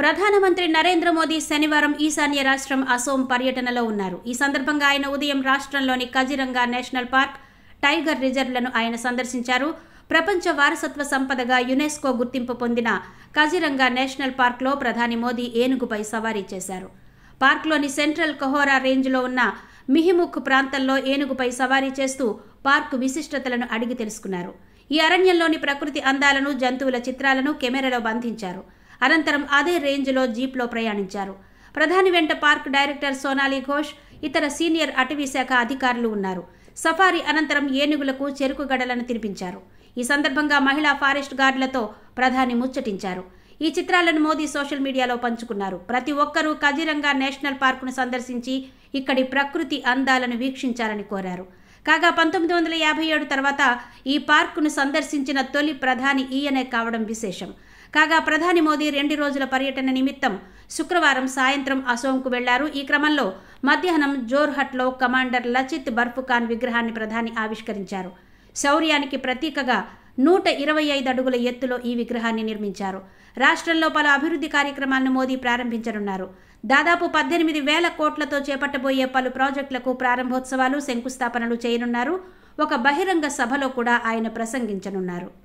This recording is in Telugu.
ప్రధానమంత్రి నరేంద్ర మోదీ శనివారం ఈశాన్య రాష్ట్రం అసోం పర్యటనలో ఉన్నారు ఈ సందర్భంగా ఆయన ఉదయం రాష్ట్రంలోని కజిరంగా నేషనల్ పార్క్ టైగర్ రిజర్వ్లను ఆయన సందర్శించారు ప్రపంచ వారసత్వ సంపదగా యునెస్కో గుర్తింపు పొందిన కజిరంగా నేషనల్ పార్క్లో ప్రధాని మోదీ ఏనుగుపై సవారీ చేశారు పార్క్లోని సెంట్రల్ కహోరా రేంజ్లో ఉన్న మిహిముఖ్ ప్రాంతంలో ఏనుగుపై సవారీ చేస్తూ పార్కు విశిష్టతలను అడిగి తెలుసుకున్నారు ఈ అరణ్యంలోని ప్రకృతి అందాలను జంతువుల చిత్రాలను కెమెరాలో బంధించారు అనంతరం అదే రేంజ్లో జీప్లో ప్రయాణించారు ప్రధాని వెంట పార్క్ డైరెక్టర్ సోనాలి ఘోష్ ఇతర సీనియర్ అటవీ శాఖ అధికారులు ఉన్నారు సఫారీ అనంతరం ఏనుగులకు చెరుకు గడలను తినిపించారు ఈ సందర్భంగా మహిళా ఫారెస్ట్ గార్డులతో ప్రధాని ముచ్చటించారు ఈ చిత్రాలను మోదీ సోషల్ మీడియాలో పంచుకున్నారు ప్రతి ఒక్కరూ కజిరంగా నేషనల్ పార్కును సందర్శించి ఇక్కడి ప్రకృతి అందాలను వీక్షించాలని కోరారు కాగా పంతొమ్మిది వందల యాభై ఏడు తర్వాత ఈ పార్కును సందర్శించిన తొలి ప్రధాని ఈయనే కావడం విశేషం కాగా ప్రధాని మోదీ రెండు రోజుల పర్యటన నిమిత్తం శుక్రవారం సాయంత్రం అసోంకు వెళ్లారు ఈ క్రమంలో మధ్యాహ్నం జోర్హట్లో కమాండర్ లచిత్ బర్ఫుఖాన్ విగ్రహాన్ని ప్రధాని ఆవిష్కరించారు శౌర్యానికి ప్రతీకగా నూట ఇరవై ఐదు అడుగుల ఎత్తులో ఈ విగ్రహాన్ని నిర్మించారు రాష్ట్రంలో పలు అభివృద్ధి కార్యక్రమాలను మోదీ ప్రారంభించనున్నారు దాదాపు పద్దెనిమిది వేల కోట్లతో చేపట్టబోయే పలు ప్రాజెక్టులకు ప్రారంభోత్సవాలు శంకుస్థాపనలు చేయనున్నారు ఒక బహిరంగ సభలో కూడా ఆయన ప్రసంగించనున్నారు